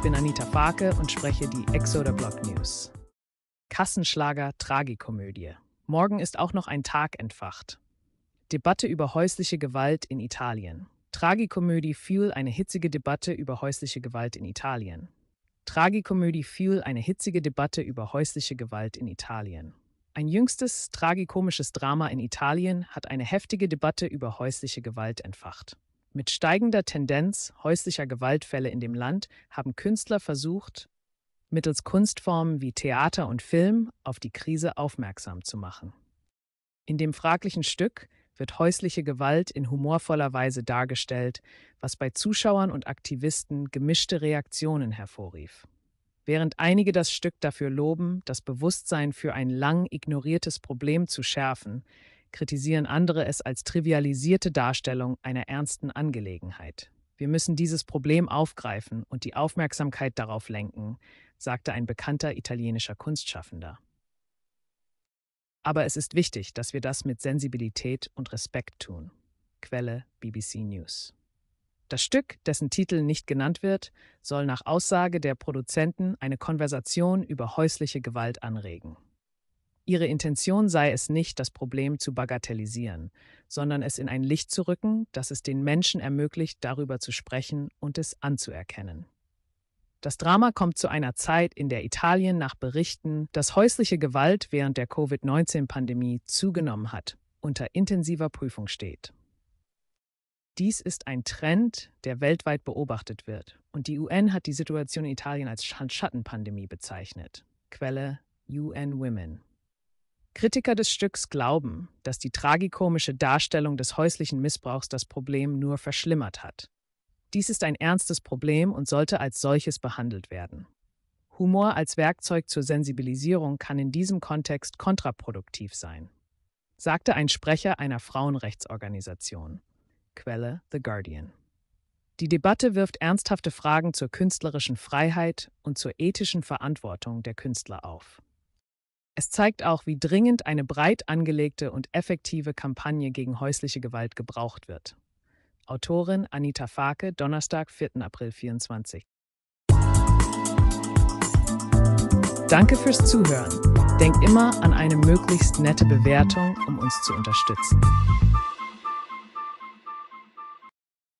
Ich bin Anita Farke und spreche die Exoder Blog News. Kassenschlager Tragikomödie. Morgen ist auch noch ein Tag entfacht. Debatte über häusliche Gewalt in Italien. Tragikomödie Fuel eine hitzige Debatte über häusliche Gewalt in Italien. Tragikomödie Fuel eine hitzige Debatte über häusliche Gewalt in Italien. Ein jüngstes tragikomisches Drama in Italien hat eine heftige Debatte über häusliche Gewalt entfacht. Mit steigender Tendenz häuslicher Gewaltfälle in dem Land haben Künstler versucht, mittels Kunstformen wie Theater und Film auf die Krise aufmerksam zu machen. In dem fraglichen Stück wird häusliche Gewalt in humorvoller Weise dargestellt, was bei Zuschauern und Aktivisten gemischte Reaktionen hervorrief. Während einige das Stück dafür loben, das Bewusstsein für ein lang ignoriertes Problem zu schärfen, kritisieren andere es als trivialisierte Darstellung einer ernsten Angelegenheit. Wir müssen dieses Problem aufgreifen und die Aufmerksamkeit darauf lenken, sagte ein bekannter italienischer Kunstschaffender. Aber es ist wichtig, dass wir das mit Sensibilität und Respekt tun. Quelle BBC News. Das Stück, dessen Titel nicht genannt wird, soll nach Aussage der Produzenten eine Konversation über häusliche Gewalt anregen. Ihre Intention sei es nicht, das Problem zu bagatellisieren, sondern es in ein Licht zu rücken, das es den Menschen ermöglicht, darüber zu sprechen und es anzuerkennen. Das Drama kommt zu einer Zeit, in der Italien nach Berichten, dass häusliche Gewalt während der Covid-19-Pandemie zugenommen hat, unter intensiver Prüfung steht. Dies ist ein Trend, der weltweit beobachtet wird, und die UN hat die Situation in Italien als Schattenpandemie bezeichnet. Quelle UN Women. Kritiker des Stücks glauben, dass die tragikomische Darstellung des häuslichen Missbrauchs das Problem nur verschlimmert hat. Dies ist ein ernstes Problem und sollte als solches behandelt werden. Humor als Werkzeug zur Sensibilisierung kann in diesem Kontext kontraproduktiv sein, sagte ein Sprecher einer Frauenrechtsorganisation. Quelle The Guardian. Die Debatte wirft ernsthafte Fragen zur künstlerischen Freiheit und zur ethischen Verantwortung der Künstler auf. Es zeigt auch, wie dringend eine breit angelegte und effektive Kampagne gegen häusliche Gewalt gebraucht wird. Autorin Anita Farke, Donnerstag, 4. April 24. Danke fürs Zuhören. Denk immer an eine möglichst nette Bewertung, um uns zu unterstützen.